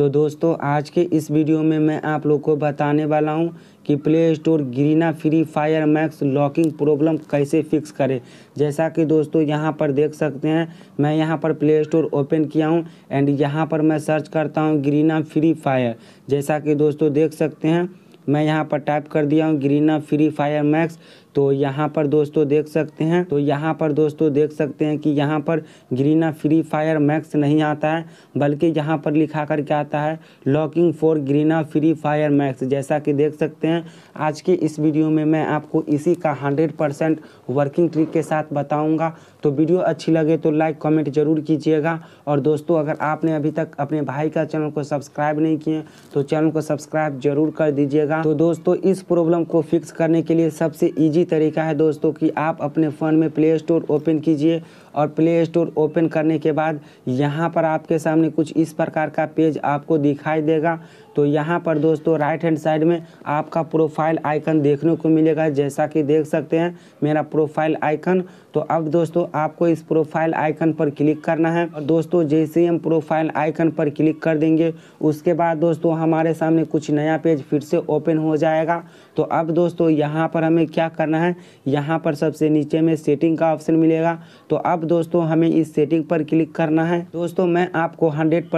तो दोस्तों आज के इस वीडियो में मैं आप लोग को बताने वाला हूं कि Play Store Garena free fire max locking problem कैसे फिक्स करें जैसा कि दोस्तों यहां पर देख सकते हैं मैं यहां पर प्ले स्टोर ओपन किया हूं एंड यहां पर मैं सर्च करता हूं ग्रीना फ्री फायर जैसा कि दोस्तों देख सकते हैं मैं यहाँ पर टाइप कर दिया हूँ ग्रीना फ्री फायर मैक्स तो यहाँ पर दोस्तों देख सकते हैं तो यहाँ पर दोस्तों देख सकते हैं कि यहाँ पर ग्रीना फ्री फायर मैक्स नहीं आता है बल्कि यहाँ पर लिखा करके आता है locking for Garena free fire max जैसा कि देख सकते हैं आज के इस वीडियो में मैं आपको इसी का हंड्रेड परसेंट वर्किंग ट्रिक के साथ बताऊँगा तो वीडियो अच्छी लगे तो लाइक कॉमेंट जरूर कीजिएगा और दोस्तों अगर आपने अभी तक अपने भाई का चैनल को सब्सक्राइब नहीं किए तो चैनल को सब्सक्राइब जरूर कर दीजिएगा तो दोस्तों इस प्रॉब्लम को फिक्स करने के लिए सबसे ईजी इजी तरीका है दोस्तों कि आप अपने फ़ोन में प्ले स्टोर ओपन कीजिए और प्ले स्टोर ओपन करने के बाद यहाँ पर आपके सामने कुछ इस प्रकार का पेज आपको दिखाई देगा तो यहाँ पर दोस्तों राइट हैंड साइड में आपका प्रोफाइल आइकन देखने को मिलेगा जैसा कि देख सकते हैं मेरा प्रोफाइल आइकन तो अब दोस्तों आपको इस प्रोफाइल आइकन पर क्लिक करना है और दोस्तों जैसे ही हम प्रोफाइल आइकन पर क्लिक कर देंगे उसके बाद दोस्तों हमारे सामने कुछ नया पेज फिर से ओपन हो जाएगा तो अब दोस्तों यहाँ पर हमें क्या करना है यहाँ पर सबसे नीचे में सेटिंग का ऑप्शन मिलेगा तो अब दोस्तों हमें इस सेटिंग पर क्लिक करना है दोस्तों मैं आपको हंड्रेड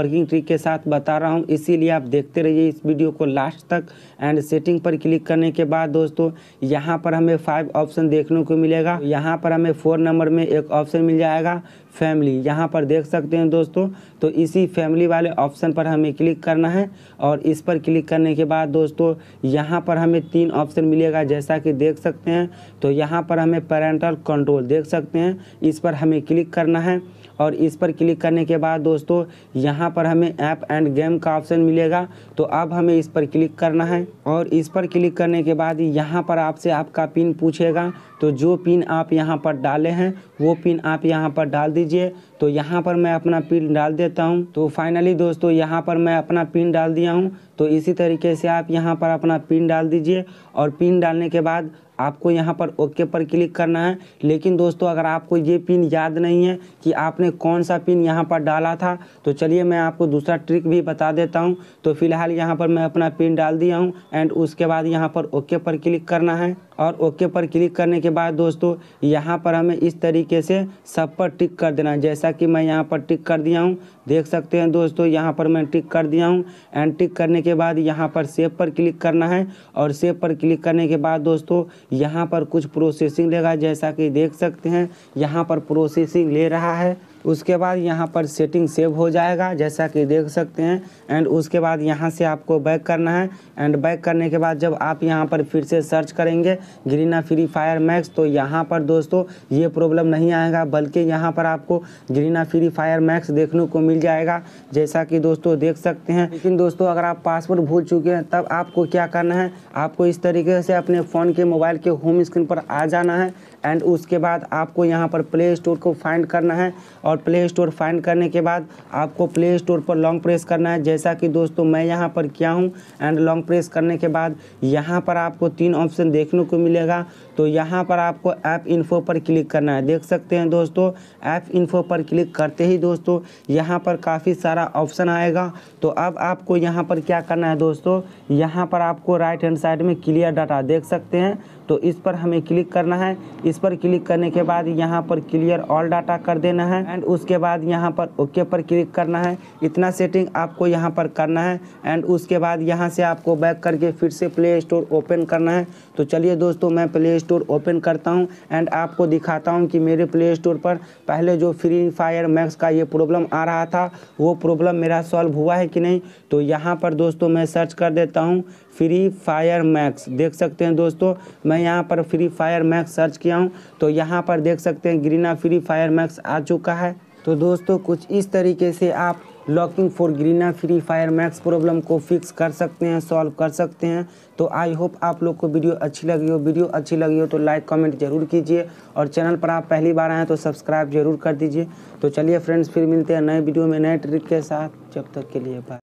वर्किंग ट्रिक के साथ बता रहा हूँ इसीलिए आप देखते रहिए इस वीडियो को लास्ट तक एंड सेटिंग पर क्लिक करने के बाद दोस्तों यहाँ पर हमें फाइव ऑप्शन देखने को मिलेगा यहाँ पर हमें फोर नंबर में एक ऑप्शन मिल जाएगा फैमिली यहाँ पर देख सकते हैं दोस्तों तो इसी फैमिली वाले ऑप्शन पर हमें क्लिक करना है और इस पर क्लिक करने के बाद दोस्तों यहाँ पर हमें तीन ऑप्शन मिलेगा जैसा कि देख सकते हैं तो यहाँ पर हमें पेरेंटल कंट्रोल देख सकते हैं इस पर हमें क्लिक करना है और इस पर क्लिक करने के बाद दोस्तों यहाँ पर हमें ऐप एंड गेम का ऑप्शन मिलेगा तो अब हमें इस पर क्लिक करना है और इस पर क्लिक करने के बाद यहाँ पर आपसे आपका पिन पूछेगा तो जो पिन आप यहाँ पर डाले हैं वो पिन आप यहाँ पर डाल दीजिए तो यहाँ पर मैं अपना पिन डाल देता हूँ तो फाइनली दोस्तों यहाँ पर मैं अपना पिन डाल दिया हूँ तो इसी तरीके से आप यहाँ पर अपना पिन डाल दीजिए और पिन डालने के बाद आपको यहाँ पर ओके पर क्लिक करना है लेकिन दोस्तों अगर आपको ये पिन याद नहीं है कि आपने कौन सा पिन यहाँ पर डाला था तो चलिए मैं आपको दूसरा ट्रिक भी बता देता हूँ तो फिलहाल यहाँ पर मैं अपना पिन डाल दिया हूँ एंड उसके बाद यहाँ पर ओके पर क्लिक करना है और ओके पर क्लिक करने के बाद दोस्तों यहाँ पर हमें इस तरीके से सब पर टिक कर देना है जैसा कि मैं यहाँ पर टिक कर दिया हूँ देख सकते हैं दोस्तों यहाँ पर मैं टिक कर दिया हूँ एंड टिक करने के बाद यहाँ पर सेब पर क्लिक करना है और सेब पर क्लिक करने के बाद दोस्तों यहाँ पर कुछ प्रोसेसिंग लेगा जैसा कि देख सकते हैं यहाँ पर प्रोसेसिंग ले रहा है उसके बाद यहाँ पर सेटिंग सेव हो जाएगा जैसा कि देख सकते हैं एंड उसके बाद यहाँ से आपको बैक करना है एंड बैक करने के बाद जब आप यहाँ पर फिर से सर्च करेंगे ग्रीना फ्री फायर मैक्स तो यहाँ पर दोस्तों ये प्रॉब्लम नहीं आएगा बल्कि यहाँ पर आपको ग्रीना फ्री फायर मैक्स देखने को मिल जाएगा जैसा कि दोस्तों देख सकते हैं लेकिन दोस्तों अगर आप पासवर्ड भूल चुके हैं तब आपको क्या करना है आपको इस तरीके से अपने फ़ोन के मोबाइल के होम स्क्रीन पर आ जाना है एंड उसके बाद आपको यहाँ पर प्ले स्टोर को फाइंड करना है और और प्ले स्टोर फाइंड करने के बाद आपको प्ले स्टोर पर लॉन्ग प्रेस करना है जैसा कि दोस्तों मैं यहाँ पर किया हूँ एंड लॉन्ग प्रेस करने के बाद यहाँ पर आपको तीन ऑप्शन देखने को मिलेगा तो यहाँ पर आपको ऐप इन्फो पर क्लिक करना है देख सकते हैं दोस्तों ऐप इन्फो पर क्लिक करते ही दोस्तों यहाँ पर काफ़ी सारा ऑप्शन आएगा तो अब आपको यहाँ पर क्या करना है दोस्तों यहाँ पर आपको राइट हैंड साइड में क्लियर डाटा देख सकते हैं तो इस पर हमें क्लिक करना है इस पर क्लिक करने के बाद यहाँ पर क्लियर ऑल डाटा कर देना है एंड उसके बाद यहाँ पर ओके पर क्लिक करना है इतना सेटिंग आपको यहाँ पर करना है एंड उसके बाद यहाँ से आपको बैक करके फिर से प्ले स्टोर ओपन करना है तो चलिए दोस्तों मैं प्ले स्टोर ओपन करता हूँ एंड आपको दिखाता हूँ कि मेरे प्ले स्टोर पर पहले जो फ्री फायर मैक्स का ये प्रॉब्लम आ रहा था वो प्रॉब्लम मेरा सॉल्व हुआ है कि नहीं तो यहाँ पर दोस्तों मैं सर्च कर देता हूँ फ्री फायर मैक्स देख सकते हैं दोस्तों मैं यहाँ पर फ्री फायर मैक्स सर्च किया हूँ तो यहाँ पर देख सकते हैं ग्रीना फ्री फायर मैक्स आ चुका है तो दोस्तों कुछ इस तरीके से आप locking for Garena free fire max problem को फिक्स कर सकते हैं सॉल्व कर सकते हैं तो आई होप आप लोग को वीडियो अच्छी लगी हो वीडियो अच्छी लगी हो तो लाइक कमेंट जरूर कीजिए और चैनल पर आप पहली बार हैं तो सब्सक्राइब जरूर कर दीजिए तो चलिए फ्रेंड्स फिर मिलते हैं नए वीडियो में नए ट्रिक के साथ जब तक के लिए बाय